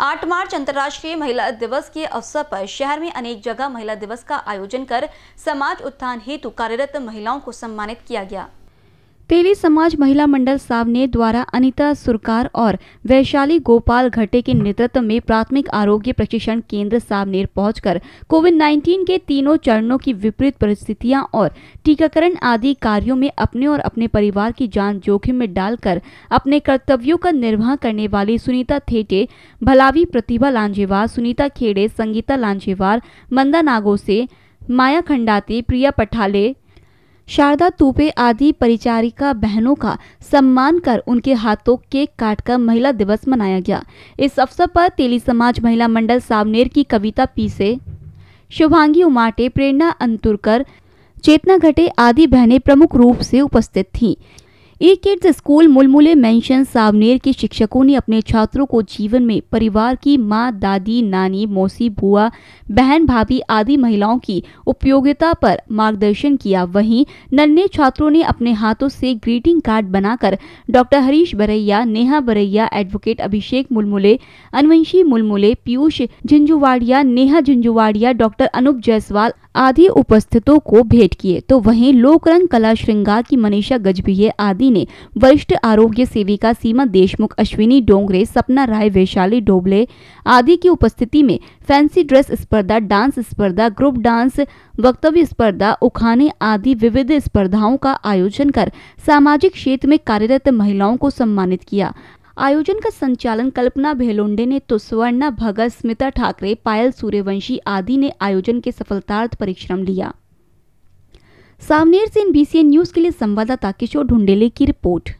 आठ मार्च अंतर्राष्ट्रीय महिला दिवस के अवसर पर शहर में अनेक जगह महिला दिवस का आयोजन कर समाज उत्थान हेतु कार्यरत महिलाओं को सम्मानित किया गया तेली समाज महिला मंडल सावने द्वारा अनिता सुरकार और वैशाली गोपाल घटे के नेतृत्व में प्राथमिक आरोग्य प्रशिक्षण केंद्र सावनेर पहुंचकर कोविड 19 के तीनों चरणों की विपरीत परिस्थितियां और टीकाकरण आदि कार्यों में अपने और अपने परिवार की जान जोखिम में डालकर अपने कर्तव्यों का निर्वाह करने वाली सुनीता थेटे भलावी प्रतिभा लांझेवार सुनीता खेड़े संगीता लांझेवार मंदा नागोसे माया खंडाती प्रिया पठाले शारदा तुपे आदि परिचारिका बहनों का सम्मान कर उनके हाथों केक काटकर महिला दिवस मनाया गया इस अवसर पर तेली समाज महिला मंडल सावनेर की कविता पीसे शुभांगी उमाटे प्रेरणा अंतुरकर चेतना घटे आदि बहनें प्रमुख रूप से उपस्थित थीं E kids school Mulmule mansion Saoner के शिक्षकों ने अपने छात्रों को जीवन में परिवार की माँ दादी नानी मौसी बुआ बहन भाभी आदि महिलाओं की उपयोगिता पर मार्गदर्शन किया वहीं नन्हे छात्रों ने अपने हाथों से ग्रीटिंग कार्ड बनाकर doctor Harish Baraiya Neha Baraiya advocate Abhishek Mulmule Anvanshi Mulmule Piyush Jhunjhunwadia Neha Jhunjhunwadia doctor Anup Jaiswal आदि उपस्थितों को भेंट किए तो वहीं लोकरंग कला श्रृंगार की मनीषा गजबीय आदि ने वरिष्ठ आरोग्य सेविका सीमा देशमुख अश्विनी डोंगरे सपना राय वैशाली डोबले आदि की उपस्थिति में फैंसी ड्रेस स्पर्धा डांस स्पर्धा ग्रुप डांस वक्तव्य स्पर्धा उखाने आदि विविध स्पर्धाओं का आयोजन कर सामाजिक क्षेत्र में कार्यरत महिलाओं को सम्मानित किया आयोजन का संचालन कल्पना भेलोंडे ने तो स्वर्णा भगत स्मिता ठाकरे पायल सूर्यवंशी आदि ने आयोजन के सफलतार्थ परिश्रम लिया सामनेर से इन बीसीएन न्यूज के लिए संवाददाता किशोर ढुंडेले की रिपोर्ट